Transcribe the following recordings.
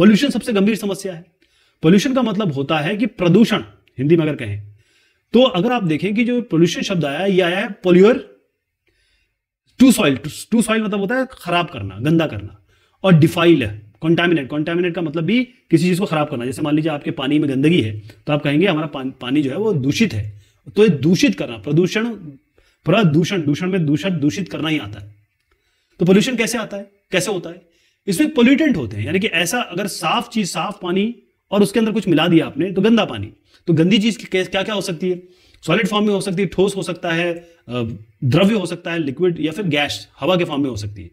pollution सबसे गंभीर समस्या है पोल्यूशन का मतलब होता है कि प्रदूषण हिंदी में अगर कहें तो अगर आप देखें कि जो पोल्यूशन शब्द आया ये आया है पोल्यूर टू सॉइल टू सॉइल मतलब होता है खराब करना गंदा करना और डिफाइल कॉन्टामिनेट कॉन्टामिनेट का मतलब भी किसी चीज को खराब करना जैसे मान लीजिए आपके पानी में गंदगी है तो आप कहेंगे हमारा पान, पानी जो है वो दूषित है तो ये दूषित करना प्रदूषण प्रदूषण दूषण में दूषण दूषित करना ही आता है तो पोल्यूशन कैसे आता है कैसे होता है इसमें पोल्यूटेंट होते हैं यानी कि ऐसा अगर साफ चीज साफ पानी और उसके अंदर कुछ मिला दिया आपने तो गंदा पानी तो गंदी चीज क्या क्या हो सकती है सॉलिड फॉर्म में हो सकती है ठोस हो सकता है द्रव्य हो सकता है लिक्विड या फिर गैस हवा के फॉर्म में हो सकती है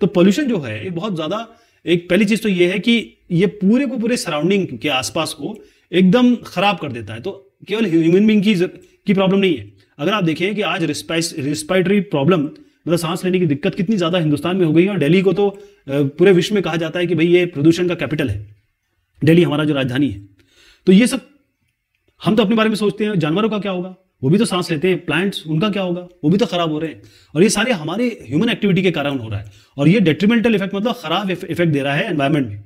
तो पोल्यूशन जो है ये बहुत ज्यादा एक पहली चीज तो ये है कि ये पूरे को पूरे सराउंडिंग के आसपास को एकदम खराब कर देता है तो केवल ह्यूमन बींग की की प्रॉब्लम नहीं है अगर आप देखें कि आज रिस्पाइटरी प्रॉब्लम मतलब सांस लेने की दिक्कत कितनी ज़्यादा हिंदुस्तान में हो गई है और दिल्ली को तो पूरे विश्व में कहा जाता है कि भाई ये प्रदूषण का कैपिटल है दिल्ली हमारा जो राजधानी है तो ये सब हम तो अपने बारे में सोचते हैं जानवरों का क्या होगा वो भी तो सांस लेते हैं प्लांट्स उनका क्या होगा वो भी तो खराब हो रहे हैं और ये सारे हमारे ह्यूमन एक्टिविटी के कारण हो रहा है और ये डेट्रीमेंटल इफेक्ट मतलब खराब इफेक्ट दे रहा है एनवायरमेंट में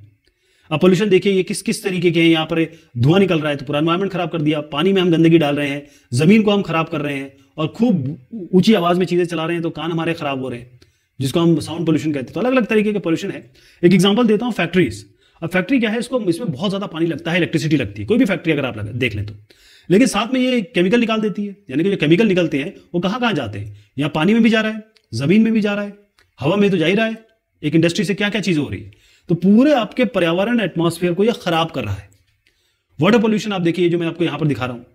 अब पोल्यूशन देखिए ये किस किस तरीके के हैं यहाँ पर धुआं निकल रहा है तो पूरा एनवायरमेंट खराब कर दिया पानी में हम गंदगी डाल रहे हैं जमीन को हम खराब कर रहे हैं और खूब ऊंची आवाज़ में चीज़ें चला रहे हैं तो कान हमारे ख़राब हो रहे हैं जिसको हम साउंड पोल्यूशन कहते हैं तो अलग अलग तरीके के पोल्यूशन है एक एग्जाम्पल देता हूँ फैक्ट्रीज अब फैक्ट्री क्या है इसको इसमें बहुत ज़्यादा पानी लगता है इलेक्ट्रिसिटी लगती है कोई भी फैक्ट्री अगर आप लगा, देख लें तो लेकिन साथ में ये केमिकल निकाल देती है यानी कि जो केमिकल निकलते हैं वो कहाँ कहाँ जाते हैं यहाँ पानी में भी जा रहा है ज़मीन में भी जा रहा है हवा में तो जा ही रहा है एक इंडस्ट्री से क्या क्या चीज़ हो रही है तो पूरे आपके पर्यावरण एटमोसफेयर को यह ख़राब कर रहा है वाटर पोल्यूशन आप देखिए जो मैं आपको यहाँ पर दिखा रहा हूँ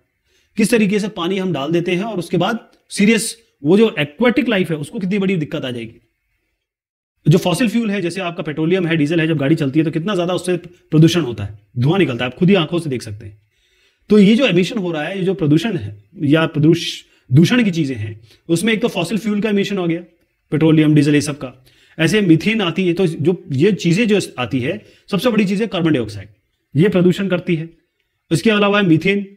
किस तरीके से पानी हम डाल देते हैं और उसके बाद सीरियस वो जो एक्वेटिक लाइफ है उसको कितनी बड़ी दिक्कत आ जाएगी जो फॉसिल फ्यूल है जैसे आपका पेट्रोलियम है डीजल है जब गाड़ी चलती है तो कितना ज्यादा उससे प्रदूषण होता है धुआं निकलता है आप खुद ही आंखों से देख सकते हैं तो ये जो एमिशन हो रहा है ये जो प्रदूषण है या दूषण की चीजें हैं उसमें एक तो फॉसिल फ्यूल का एमिशन हो गया पेट्रोलियम डीजल ये सब का ऐसे मिथेन आती है तो जो ये चीजें जो आती है सबसे बड़ी चीज है कार्बन डाइऑक्साइड ये प्रदूषण करती है इसके अलावा मिथेन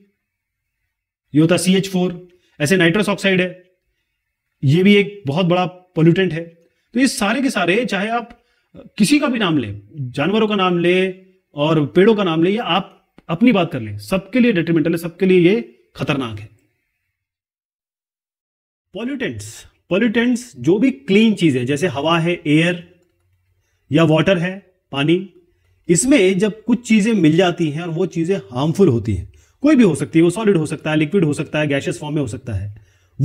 ये होता है सी एच फोर ऐसे नाइट्रस ऑक्साइड है ये भी एक बहुत बड़ा पोल्यूटेंट है तो ये सारे के सारे चाहे आप किसी का भी नाम लें जानवरों का नाम लें और पेड़ों का नाम लें या आप अपनी बात कर लें सबके लिए डिट्रीमेंटल है सबके लिए ये खतरनाक है पॉल्यूटेंट्स पॉल्यूटेंट्स जो भी क्लीन चीज है जैसे हवा है एयर या वाटर है पानी इसमें जब कुछ चीजें मिल जाती हैं और वो चीजें हार्मफुल होती हैं कोई भी हो सकती है वो सॉलिड हो सकता है लिक्विड हो सकता है गैशियस फॉर्म में हो सकता है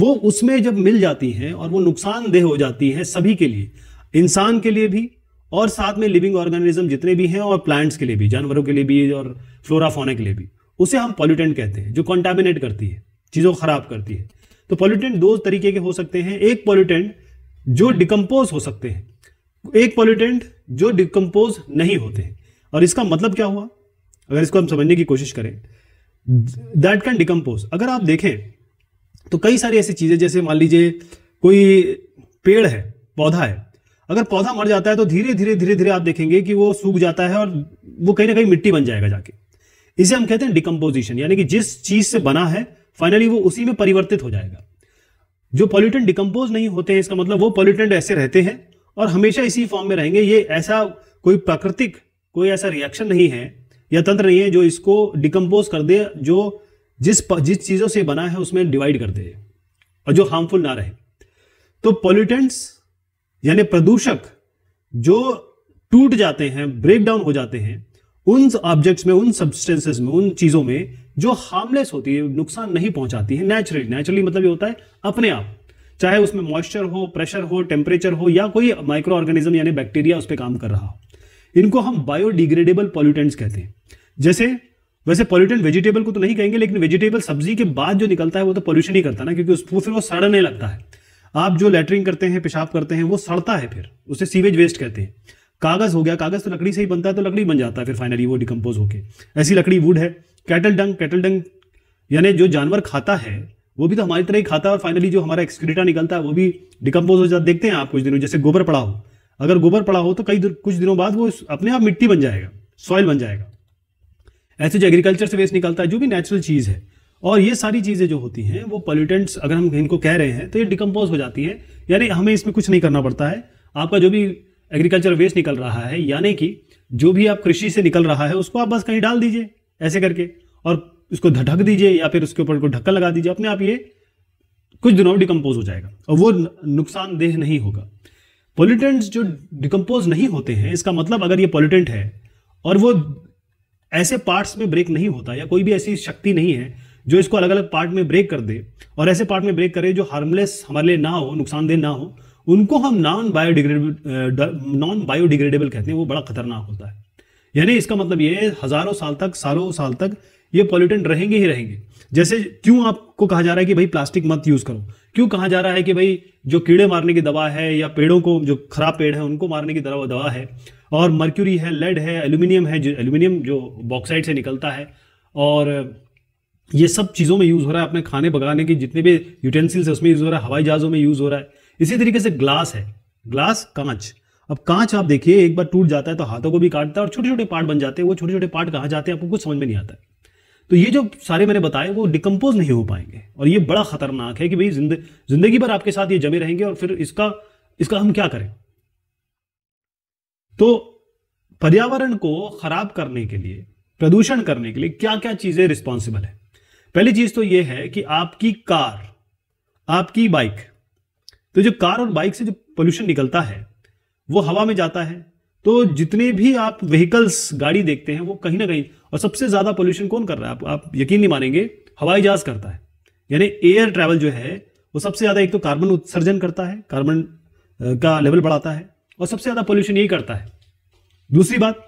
वो उसमें जब मिल जाती हैं और वो नुकसानदेह हो जाती हैं सभी के लिए इंसान के लिए भी और साथ में लिविंग ऑर्गेनिज्म जितने भी हैं और प्लांट्स के लिए भी जानवरों के लिए भी और फ्लोरा फोने के लिए भी उसे हम पॉल्यूटेंट कहते हैं जो कॉन्टामिनेट करती है चीज़ों को ख़राब करती है तो पॉल्यूटेंट दो तरीके के हो सकते हैं एक पॉल्यूटेंट जो डिकम्पोज हो सकते हैं एक पॉल्यूटेंट जो डिकम्पोज नहीं होते हैं और इसका मतलब क्या हुआ अगर इसको हम समझने की कोशिश करें दैट कैन डिकम्पोज अगर आप देखें तो कई सारी ऐसी चीज़ें जैसे मान लीजिए कोई पेड़ है पौधा है अगर पौधा मर जाता है तो धीरे धीरे धीरे धीरे आप देखेंगे कि वो सूख जाता है और वो कहीं ना कहीं मिट्टी बन जाएगा जाके इसे हम कहते हैं डिकम्पोजिशन यानी कि जिस चीज़ से बना है फाइनली वो उसी में परिवर्तित हो जाएगा जो पॉल्यूटेंट डिकम्पोज नहीं होते हैं इसका मतलब वो पॉल्यूटेंट ऐसे रहते हैं और हमेशा इसी फॉर्म में रहेंगे ये ऐसा कोई प्राकृतिक कोई ऐसा रिएक्शन नहीं है या तंत्र नहीं है जो इसको डिकम्पोज कर दे जो जिस जिस चीज़ों से बना है उसमें डिवाइड कर दे और जो हार्मफुल ना रहे तो पॉल्यूटेंट्स यानी प्रदूषक जो टूट जाते हैं ब्रेक डाउन हो जाते हैं उन ऑब्जेक्ट्स में उन सब्सटेंसेस में उन चीज़ों में जो हार्मलेस होती है नुकसान नहीं पहुंचाती है नेचुरली नेचुरली मतलब ये होता है अपने आप चाहे उसमें मॉइस्चर हो प्रेशर हो टेम्परेचर हो या कोई माइक्रो ऑर्गेनिज्म यानी बैक्टीरिया उस पर काम कर रहा हो इनको हम बायोडिग्रेडेबल पॉल्यूटेंट्स कहते हैं जैसे वैसे पॉल्यूटेंट वेजिटेबल को तो नहीं कहेंगे लेकिन वेजिटेबल सब्जी के बाद जो निकलता है वो तो पॉल्यूशन ही करता ना क्योंकि उसको फिर वो सड़ने लगता है आप जो लेटरिंग करते हैं पेशाब करते हैं वो सड़ता है फिर उसे सीवेज वेस्ट कहते हैं कागज हो गया कागज तो लकड़ी से ही बनता है तो लकड़ी बन जाता है फिर फाइनली वो डिकम्पोज होकर ऐसी लकड़ी वुड है कैटल डंग कैटल डंग यानी जो जानवर खाता है वो भी तो हमारी तरह ही खाता है और फाइनली जो हमारा एक्सक्रीटा निकलता है वो भी डिकम्पोज हो जाता देखते हैं आप कुछ दिनों जैसे गोबर पड़ा हो अगर गोबर पड़ा हो तो कई दिन कुछ दिनों बाद वो अपने आप मिट्टी बन जाएगा सॉइल बन जाएगा ऐसे जो एग्रीकल्चर से वेस्ट निकलता है जो भी नेचुरल चीज़ है और ये सारी चीज़ें जो होती हैं वो पॉल्यूटेंट्स अगर हम इनको कह रहे हैं तो ये डिकम्पोज हो जाती है यानी हमें इसमें कुछ नहीं करना पड़ता है आपका जो भी एग्रीकल्चर वेस्ट निकल रहा है यानी कि जो भी आप कृषि से निकल रहा है उसको आप बस कहीं डाल दीजिए ऐसे करके और उसको ढक दीजिए या फिर उसके ऊपर को ढक्कन लगा दीजिए अपने आप ये कुछ दिनों में डिकम्पोज हो जाएगा और वो नुकसानदेह नहीं होगा पोल्यूटेंट्स जो डिकम्पोज नहीं होते हैं इसका मतलब अगर ये पोल्यूटेंट है और वो ऐसे पार्ट्स में ब्रेक नहीं होता या कोई भी ऐसी शक्ति नहीं है जो इसको अलग अलग पार्ट में ब्रेक कर दे और ऐसे पार्ट में ब्रेक करे जो हार्मलेस हमारे लिए ना हो नुकसानदेह ना हो उनको हम नॉन बायोडिग्रेडेबल नॉन बायोडिग्रेडेबल कहते हैं वो बड़ा खतरनाक होता है यानी इसका मतलब ये है हजारों साल तक सालों साल तक ये पॉल्यूटेंट रहेंगे ही रहेंगे जैसे क्यों आपको कहा जा रहा है कि भाई प्लास्टिक मत यूज करो क्यों कहा जा रहा है कि भाई जो कीड़े मारने की दवा है या पेड़ों को जो खराब पेड़ है उनको मारने की दवा दवा है और मर्क्यूरी है लेड है एल्यूमिनियम है जो एल्यूमिनियम जो बॉक्साइड से निकलता है और ये सब चीज़ों में यूज़ हो रहा है अपने खाने पकाने की जितने भी यूटेंसिल्स है उसमें यूज़ हो रहा है हवाई जहाज़ों में यूज़ हो रहा है इसी तरीके से ग्लास है ग्लास कांच अब कांच आप देखिए एक बार टूट जाता है तो हाथों को भी काटता है और छोटे छोटे पार्ट बन जाते हैं वो छोटे छोटे पार्ट कहाँ जाते हैं आपको कुछ समझ में नहीं आता है तो ये जो सारे मैंने बताए वो डिकम्पोज नहीं हो पाएंगे और ये बड़ा खतरनाक है कि भाई जिंदगी भर आपके साथ ये जमे रहेंगे और फिर इसका इसका हम क्या करें तो पर्यावरण को खराब करने के लिए प्रदूषण करने के लिए क्या क्या चीजें रिस्पॉन्सिबल है पहली चीज तो यह है कि आपकी कार आपकी बाइक तो जो कार और बाइक से जो पोल्यूशन निकलता है वो हवा में जाता है तो जितने भी आप व्हीकल्स गाड़ी देखते हैं वो कहीं ना कहीं और सबसे ज्यादा पोल्यूशन कौन कर रहा है आप आप यकीन नहीं मानेंगे हवाई जहाज करता है यानी एयर ट्रैवल जो है वो सबसे ज्यादा एक तो कार्बन उत्सर्जन करता है कार्बन का लेवल बढ़ाता है और सबसे ज्यादा पोल्यूशन यही करता है दूसरी बात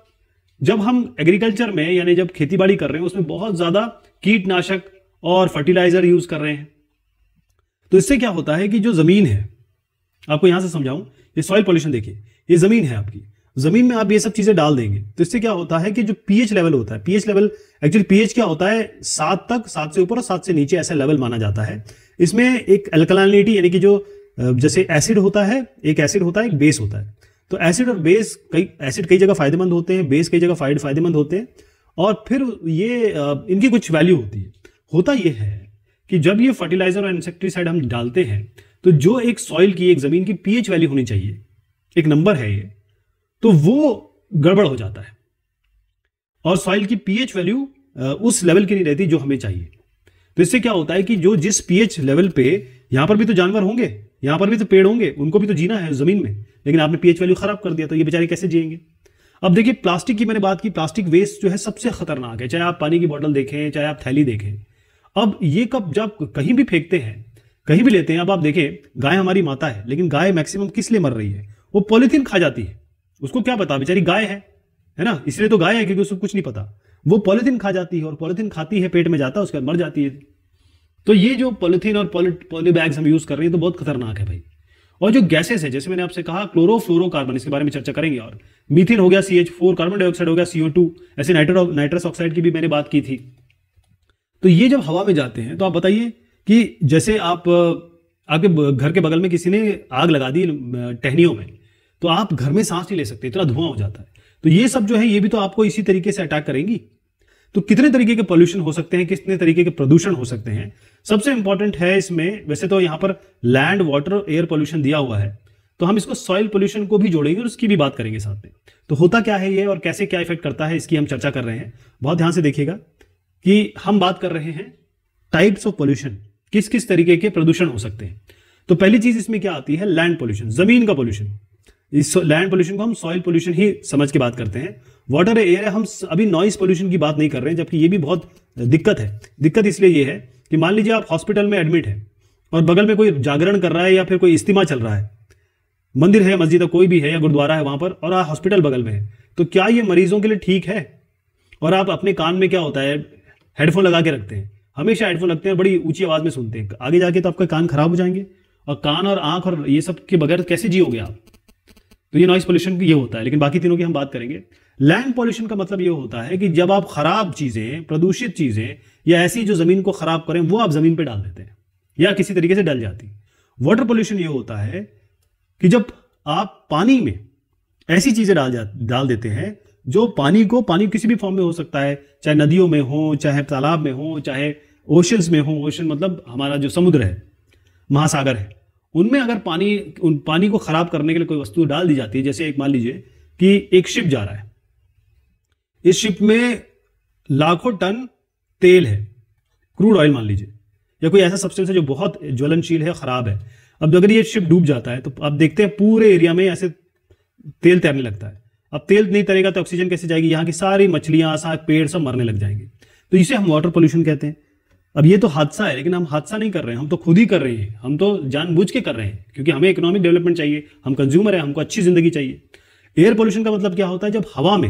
जब हम एग्रीकल्चर में यानी जब खेती कर रहे हैं उसमें बहुत ज्यादा कीटनाशक और फर्टिलाइजर यूज कर रहे हैं तो इससे क्या होता है कि जो जमीन है आपको यहां से समझाऊं ये सॉइल पॉल्यूशन देखिए ये जमीन है आपकी जमीन में आप ये सब चीजें डाल देंगे तो इससे क्या होता है कि जो पीएच लेवल होता है पीएच लेवल एक्चुअली पीएच क्या होता है सात तक सात से ऊपर और सात से नीचे ऐसा लेवल माना जाता है इसमें एक अल्कलानिटी यानी कि जो जैसे एसिड होता है एक एसिड होता है एक बेस होता है तो एसिड और बेस कई एसिड कई जगह फायदेमंद होते हैं बेस कई जगह फायदेमंद होते हैं और फिर ये इनकी कुछ वैल्यू होती है होता यह है कि जब ये फर्टिलाइजर और इंसेक्टिसाइड हम डालते हैं तो जो एक सॉइल की एक जमीन की पीएच वैल्यू होनी चाहिए एक नंबर है ये तो वो गड़बड़ हो जाता है और सॉइल की पीएच वैल्यू उस लेवल की नहीं रहती जो हमें चाहिए तो इससे क्या होता है कि जो जिस पीएच लेवल पे यहां पर भी तो जानवर होंगे यहां पर भी तो पेड़ होंगे उनको भी तो जीना है जमीन में लेकिन आपने पीएच वैल्यू खराब कर दिया तो ये बेचारे कैसे जिएंगे अब देखिए प्लास्टिक की मैंने बात की प्लास्टिक वेस्ट जो है सबसे खतरनाक है चाहे आप पानी की बोतल देखें चाहे आप थैली देखें अब ये कप जब कहीं भी फेंकते हैं कहीं भी लेते हैं अब आप देखें गाय हमारी माता है लेकिन गाय मैक्सिमम किस लिए मर रही है वो पॉलिथीन खा जाती है उसको क्या पता बेचारी गाय है है ना इसलिए तो गाय है क्योंकि उसको कुछ नहीं पता वो पॉलिथीन खा जाती है और पॉलिथीन खाती है पेट में जाता है उसके मर जाती है तो ये जो पॉलिथीन और पॉली बैग्स हम यूज कर रहे हैं तो बहुत खतरनाक है भाई और जो गैसेस है जैसे मैंने आपसे कहा क्लोरो क्लोरोफ्लोरोकार्बन इसके बारे में चर्चा करेंगे और मीथिन हो गया C H four carbon dioxide हो गया सीओ टू ऐसे नाइट्रो नाइट्रस ऑक्साइड की भी मैंने बात की थी तो ये जब हवा में जाते हैं तो आप बताइए कि जैसे आप आपके घर के बगल में किसी ने आग लगा दी टहनियों में तो आप घर में सांस नहीं ले सकते इतना धुआं हो जाता है तो ये सब जो है ये भी तो आपको इसी तरीके से अटैक करेंगी तो कितने तरीके के पॉल्यूशन हो सकते हैं कितने तरीके के प्रदूषण हो सकते हैं सबसे इंपॉर्टेंट है इसमें वैसे तो यहां पर लैंड वाटर एयर पॉल्यूशन दिया हुआ है तो हम इसको सॉइल पोल्यूशन को भी जोड़ेंगे और उसकी भी बात करेंगे साथ में तो होता क्या है ये और कैसे क्या इफेक्ट करता है इसकी हम चर्चा कर रहे हैं बहुत ध्यान से देखिएगा कि हम बात कर रहे हैं टाइप्स ऑफ पोल्यूशन किस किस तरीके के प्रदूषण हो सकते हैं तो पहली चीज इसमें क्या आती है लैंड पोल्यूशन जमीन का पोल्यूशन इस लैंड पोल्यूशन को हम सॉइल पोल्यूशन ही समझ के बात करते हैं वाटर एयर है हम अभी नॉइस पोल्यूशन की बात नहीं कर रहे हैं जबकि ये भी बहुत दिक्कत है दिक्कत इसलिए ये है कि मान लीजिए आप हॉस्पिटल में एडमिट है और बगल में कोई जागरण कर रहा है या फिर कोई इस्तीमा चल रहा है मंदिर है मस्जिद है कोई भी है या गुरुद्वारा है वहां पर और हॉस्पिटल बगल में है तो क्या ये मरीजों के लिए ठीक है और आप अपने कान में क्या होता है हेडफोन लगा के रखते हैं हमेशा हेडफोन लगते हैं बड़ी ऊंची आवाज में सुनते हैं आगे जाके तो आपका कान खराब हो जाएंगे और कान और आंख और ये सब के बगैर कैसे जियोगे आप तो ये नॉइस पोल्यूशन ये होता है लेकिन बाकी तीनों की हम बात करेंगे लैंड पॉल्यूशन का मतलब ये होता है कि जब आप खराब चीजें प्रदूषित चीजें या ऐसी जो जमीन को खराब करें वो आप जमीन पर डाल देते हैं या किसी तरीके से डल जाती वाटर पोल्यूशन ये होता है कि जब आप पानी में ऐसी चीजें डाल जा डाल देते हैं जो पानी को पानी किसी भी फॉर्म में हो सकता है चाहे नदियों में हो चाहे तालाब में हो चाहे ओशंस में हो ओशन मतलब हमारा जो समुद्र है महासागर है उनमें अगर पानी उन पानी को खराब करने के लिए कोई वस्तु डाल दी जाती है जैसे एक मान लीजिए कि एक शिप जा रहा है इस शिप में लाखों टन तेल है क्रूड ऑयल मान लीजिए या कोई ऐसा सब्सटेंस है जो बहुत ज्वलनशील है खराब है अब अगर ये शिप डूब जाता है तो आप देखते हैं पूरे एरिया में ऐसे तेल तैरने लगता है अब तेल नहीं तैरेगा तो ऑक्सीजन कैसे जाएगी यहाँ की सारी मछलियां पेड़ सब मरने लग जाएंगे तो इसे हम वाटर पोल्यूशन कहते हैं अब ये तो हादसा है लेकिन हम हादसा नहीं कर रहे हैं हम तो खुद ही कर रहे हैं हम तो जानबूझ के कर रहे हैं क्योंकि हमें इकोनॉमिक डेवलपमेंट चाहिए हम कंज्यूमर है हमको अच्छी जिंदगी चाहिए एयर पोल्यूशन का मतलब क्या होता है जब हवा में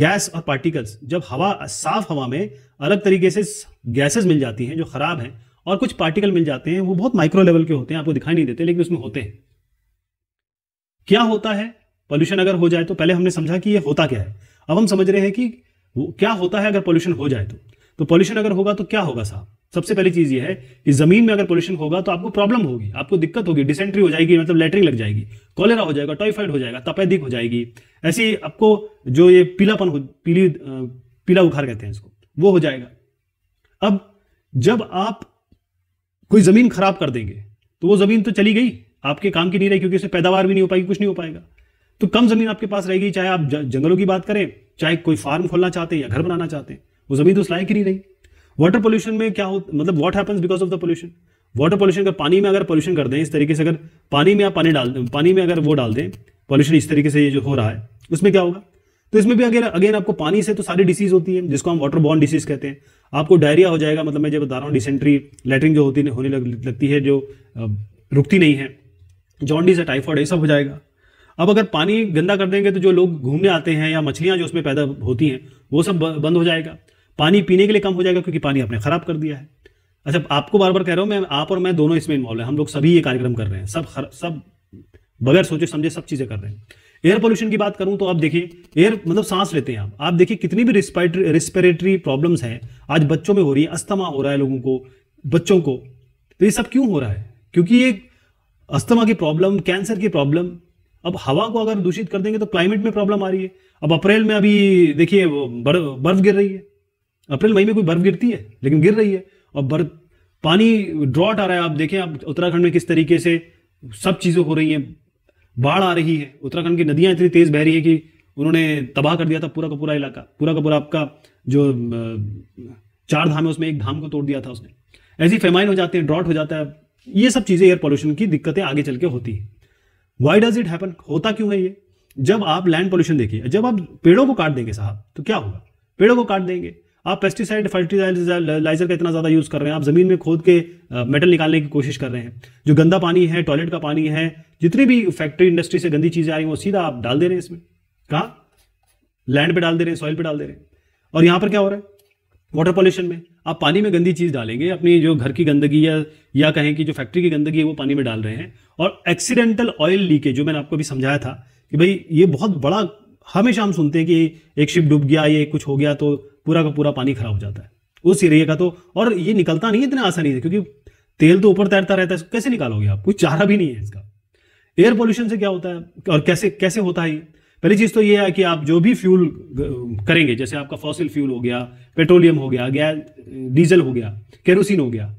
गैस और पार्टिकल्स जब हवा साफ हवा में अलग तरीके से गैसेस मिल जाती हैं जो खराब हैं और कुछ पार्टिकल मिल जाते हैं वो बहुत माइक्रो लेवल के होते हैं आपको दिखाई नहीं देते लेकिन उसमें होते हैं क्या होता है पॉल्यूशन अगर हो जाए तो पहले हमने समझा कि ये होता क्या है अब हम समझ रहे हैं कि क्या होता है अगर पॉल्यूशन हो जाए तो तो पॉल्यूशन अगर होगा तो क्या होगा साहब सबसे पहली चीज ये है कि जमीन में अगर पोल्यूशन होगा तो आपको प्रॉब्लम होगी आपको दिक्कत होगी डिसेंट्री हो जाएगी मतलब लेटरिंग लग जाएगी कॉलेरा हो जाएगा टॉयफाइड हो जाएगा तपेदिक हो जाएगी ऐसी आपको जो ये पीलापन पीली पीला बुखार कहते हैं इसको वो हो जाएगा अब जब आप कोई जमीन खराब कर देंगे तो वो जमीन तो चली गई आपके काम की नहीं रही क्योंकि उससे पैदावार भी नहीं हो पाएगी कुछ नहीं हो पाएगा तो कम जमीन आपके पास रहेगी चाहे आप जंगलों की बात करें चाहे कोई फार्म खोलना चाहते हैं या घर बनाना चाहते हैं वो जमीन तो लायक ही नहीं रही वाटर पोल्यूशन में क्या हो मतलब what happens because of the pollution water pollution का पानी में अगर पोल्यूशन कर दें इस तरीके से अगर पानी में आप पानी डाल पानी में अगर वो डाल दें पॉल्यूशन इस तरीके से ये जो हो रहा है उसमें क्या होगा तो इसमें भी अगर अगेन आपको पानी से तो सारी डिसीज होती है जिसको हम वाटर बॉर्न डिसीज कहते हैं आपको डायरिया हो जाएगा मतलब मैं जब बता रहा हूँ डिसेंट्री लेटरिन जो होती होने लग, लगती है जो रुकती नहीं है जॉन्डिस है टाइफॉइड ये सब हो जाएगा अब अगर पानी गंदा कर देंगे तो जो लोग घूमने आते हैं या मछलियाँ जो उसमें पैदा होती हैं वो सब बंद हो जाएगा पानी पीने के लिए कम हो जाएगा क्योंकि पानी आपने खराब कर दिया है अच्छा आपको बार बार कह रहा हूँ मैं आप और मैं दोनों इसमें इन्वॉल्व है हम लोग सभी ये कार्यक्रम कर रहे हैं सब खर, सब बगैर सोचे समझे सब चीजें कर रहे हैं एयर पोल्यूशन की बात करूं तो आप देखिए एयर मतलब सांस लेते हैं आप आप देखिए कितनी भी रिस्पिरेटरी प्रॉब्लम्स हैं आज बच्चों में हो रही है अस्थमा हो रहा है लोगों को बच्चों को तो ये सब क्यों हो रहा है क्योंकि ये अस्थमा की प्रॉब्लम कैंसर की प्रॉब्लम अब हवा को अगर दूषित कर देंगे तो क्लाइमेट में प्रॉब्लम आ रही है अब अप्रैल में अभी देखिए बर्फ गिर रही है अप्रैल मई में कोई बर्फ गिरती है लेकिन गिर रही है और बर्फ पानी ड्रॉट आ रहा है आप देखें आप उत्तराखंड में किस तरीके से सब चीज़ें हो रही हैं बाढ़ आ रही है उत्तराखंड की नदियां इतनी तेज़ बह रही है कि उन्होंने तबाह कर दिया था पूरा का पूरा इलाका पूरा का पूरा आपका जो चार धाम है उसमें एक धाम को तोड़ दिया था उसने ऐसी फेमाइन हो जाते हैं ड्रॉट हो जाता है ये सब चीज़ें एयर पॉल्यूशन की दिक्कतें आगे चल के होती है वाई डज इट हैपन होता क्यों है ये जब आप लैंड पॉल्यूशन देखिए जब आप पेड़ों को काट देंगे साहब तो क्या होगा पेड़ों को काट देंगे आप पेस्टिसाइड फर्टिलाइजर का इतना ज़्यादा यूज़ कर रहे हैं आप ज़मीन में खोद के मेटल निकालने की कोशिश कर रहे हैं जो गंदा पानी है टॉयलेट का पानी है जितनी भी फैक्ट्री इंडस्ट्री से गंदी चीज़ें आ रही हैं वो सीधा आप डाल दे रहे हैं इसमें कहा लैंड पे डाल दे रहे हैं सॉइल पे डाल दे रहे हैं और यहां पर क्या हो रहा है वाटर पॉल्यूशन में आप पानी में गंदी चीज़ डालेंगे अपनी जो घर की गंदगी या या कहें कि जो फैक्ट्री की गंदगी है वो पानी में डाल रहे हैं और एक्सीडेंटल ऑयल लीकेज जो मैंने आपको अभी समझाया था कि भाई ये बहुत बड़ा हमेशा हम सुनते हैं कि एक शिप डूब गया ये कुछ हो गया तो पूरा का पूरा पानी खराब हो जाता है उस एरिया का तो और ये निकलता नहीं इतना आसानी से क्योंकि तेल तो ऊपर तैरता रहता है तो कैसे निकालोगे आप कोई चारा भी नहीं है इसका एयर पोल्यूशन से क्या होता है और कैसे कैसे होता है पहली चीज़ तो ये है कि आप जो भी फ्यूल करेंगे जैसे आपका फॉसिल फ्यूल हो गया पेट्रोलियम हो गया गैस डीजल हो गया केरोसिन हो गया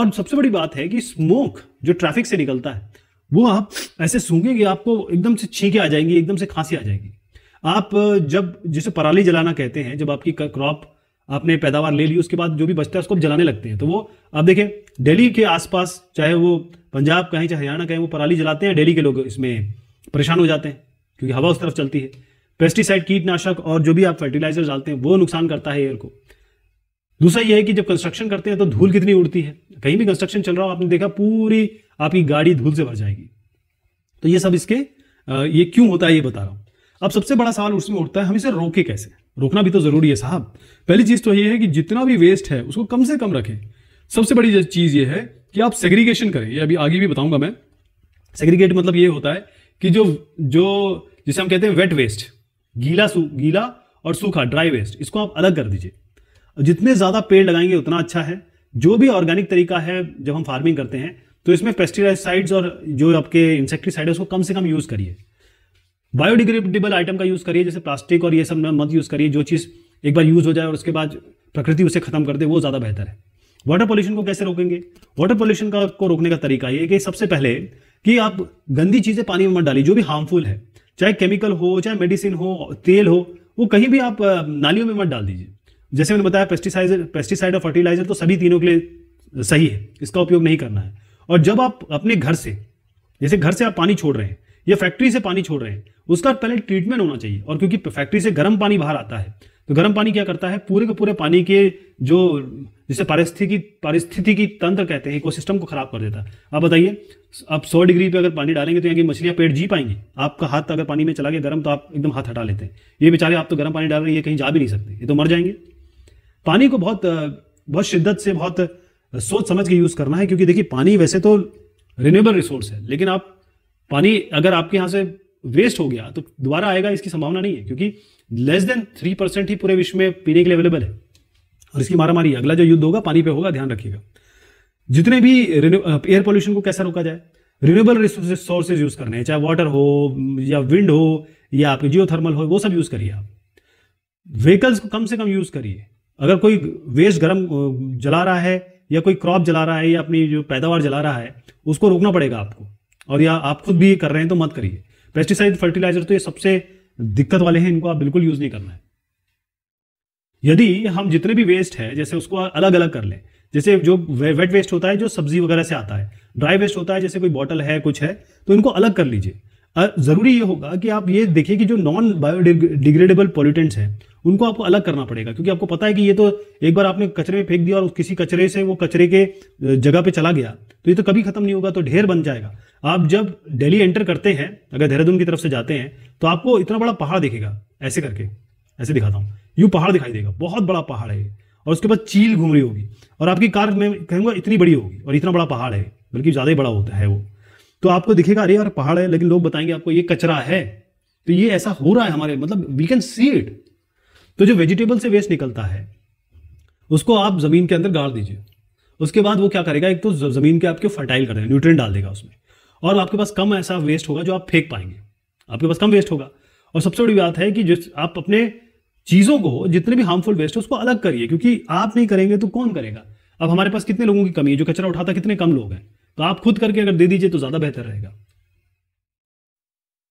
और सबसे बड़ी बात है कि स्मोक जो ट्रैफिक से निकलता है वो आप ऐसे सूंघेंगे आपको एकदम से छींके आ जाएंगी एकदम से खांसी आ जाएगी आप जब जिसे पराली जलाना कहते हैं जब आपकी क्रॉप आपने पैदावार ले ली उसके बाद जो भी बचता है उसको आप जलाने लगते हैं तो वो आप देखें दिल्ली के आसपास चाहे वो पंजाब कहें चाहे हरियाणा कहें वो पराली जलाते हैं दिल्ली के लोग इसमें परेशान हो जाते हैं क्योंकि हवा उस तरफ चलती है पेस्टिसाइड कीटनाशक और जो भी आप फर्टिलाइजर डालते हैं वो नुकसान करता है एयर को दूसरा यह है कि जब कंस्ट्रक्शन करते हैं तो धूल कितनी उड़ती है कहीं भी कंस्ट्रक्शन चल रहा हो आपने देखा पूरी आपकी गाड़ी धूल से भर जाएगी तो ये सब इसके ये क्यों होता है ये बता रहा हूं अब सबसे बड़ा सवाल उसमें उठता है हम इसे रोके कैसे रोकना भी तो जरूरी है साहब पहली चीज तो ये है कि जितना भी वेस्ट है उसको कम से कम रखें सबसे बड़ी चीज ये है कि आप सेग्रीगेशन करें ये अभी आगे भी बताऊंगा मैं सेग्रीगेट मतलब ये होता है कि जो जो जिसे हम कहते हैं वेट वेस्ट गीला गीला और सूखा ड्राई वेस्ट इसको आप अलग कर दीजिए जितने ज़्यादा पेड़ लगाएंगे उतना अच्छा है जो भी ऑर्गेनिक तरीका है जब हम फार्मिंग करते हैं तो इसमें पेस्टिसाइड्स और जो आपके इंसेक्टिसाइड है उसको कम से कम यूज़ करिए बायोडिग्रेडेबल आइटम का यूज़ करिए जैसे प्लास्टिक और ये सब मत यूज़ करिए जो चीज़ एक बार यूज़ हो जाए और उसके बाद प्रकृति उसे खत्म कर दे वो ज़्यादा बेहतर है वाटर पोल्यूशन को कैसे रोकेंगे वाटर पोल्यूशन का को रोकने का तरीका ये कि सबसे पहले कि आप गंदी चीज़ें पानी में मत डालिए जो भी हार्मफुल है चाहे केमिकल हो चाहे मेडिसिन हो तेल हो वो कहीं भी आप नालियों में मत डाल दीजिए जैसे मैंने बताया पेस्टिसाइजर पेस्टिसाइड और फर्टिलाइजर तो सभी तीनों के लिए सही है इसका उपयोग नहीं करना है और जब आप अपने घर से जैसे घर से आप पानी छोड़ रहे हैं या फैक्ट्री से पानी छोड़ रहे हैं उसका पहले ट्रीटमेंट होना चाहिए और क्योंकि फैक्ट्री से गर्म पानी बाहर आता है तो गर्म पानी क्या करता है पूरे के पूरे पानी के जो जिसे पारिस्थितिकी पारिस्थितिकी तंत्र कहते हैं इकोसिस्टम को खराब कर देता है आप बताइए आप 100 डिग्री पे अगर पानी डालेंगे तो यहाँ की मछलियां पेट जी पाएंगी आपका हाथ तो अगर पानी में चला गया गर्म तो आप एकदम हाथ हटा लेते हैं ये बेचारे आप तो गर्म पानी डाल रहे हैं ये कहीं जा भी नहीं सकते ये तो मर जाएंगे पानी को बहुत बहुत शिद्दत से बहुत सोच समझ के यूज़ करना है क्योंकि देखिए पानी वैसे तो रिन्यूएबल रिसोर्स है लेकिन आप पानी अगर आपके यहां से वेस्ट हो गया तो दोबारा आएगा इसकी संभावना नहीं है क्योंकि लेस देन थ्री परसेंट ही पूरे विश्व में पीने के लिए अवेलेबल है और इसकी मारामारी अगला जो युद्ध होगा पानी पे होगा ध्यान रखिएगा जितने भी एयर पोल्यूशन को कैसा रोका जाए रिन्यूएबल सोर्सेज यूज करने हैं चाहे वाटर हो या विंड हो या आप जियो थर्मल हो वो सब यूज करिए आप व्हीकल्स को कम से कम यूज करिए अगर कोई वेस्ट गर्म जला रहा है या कोई क्रॉप जला रहा है या अपनी जो पैदावार जला रहा है उसको रोकना पड़ेगा आपको और या आप खुद भी ये कर रहे हैं तो मत करिए पेस्टिसाइड फर्टिलाइजर तो ये सबसे दिक्कत वाले हैं इनको आप बिल्कुल यूज नहीं करना है यदि हम जितने भी वेस्ट है जैसे उसको अलग अलग कर लें जैसे जो वेट वेस्ट होता है जो सब्जी वगैरह से आता है ड्राई वेस्ट होता है जैसे कोई बॉटल है कुछ है तो इनको अलग कर लीजिए ज़रूरी ये होगा कि आप ये देखें कि जो नॉन बायोडिग्रेडेबल पॉल्यूटेंट्स हैं उनको आपको अलग करना पड़ेगा क्योंकि आपको पता है कि ये तो एक बार आपने कचरे में फेंक दिया और किसी कचरे से वो कचरे के जगह पे चला गया तो ये तो कभी खत्म नहीं होगा तो ढेर बन जाएगा आप जब दिल्ली एंटर करते हैं अगर देहरादून की तरफ से जाते हैं तो आपको इतना बड़ा पहाड़ दिखेगा ऐसे करके ऐसे दिखाता हूँ यूँ पहाड़ दिखाई देगा बहुत बड़ा पहाड़ है और उसके बाद चील घूम रही होगी और आपकी कार मैं कहूँगा इतनी बड़ी होगी और इतना बड़ा पहाड़ है बल्कि ज़्यादा ही बड़ा होता है वो तो आपको दिखेगा अरे यार पहाड़ है लेकिन लोग बताएंगे आपको ये कचरा है तो ये ऐसा हो रहा है हमारे मतलब वी कैन सी इट तो जो वेजिटेबल से वेस्ट निकलता है उसको आप जमीन के अंदर गाड़ दीजिए उसके बाद वो क्या करेगा एक तो जमीन के आपके फर्टाइल कर देगा न्यूट्रिएंट डाल देगा उसमें और आपके पास कम ऐसा वेस्ट होगा जो आप फेंक पाएंगे आपके पास कम वेस्ट होगा और सबसे बड़ी बात है कि जिस आप अपने चीज़ों को जितने भी हार्मफुल वेस्ट है उसको अलग करिए क्योंकि आप नहीं करेंगे तो कौन करेगा अब हमारे पास कितने लोगों की कमी है जो कचरा उठाता कितने कम लोग हैं तो आप खुद करके अगर दे दीजिए तो ज़्यादा बेहतर रहेगा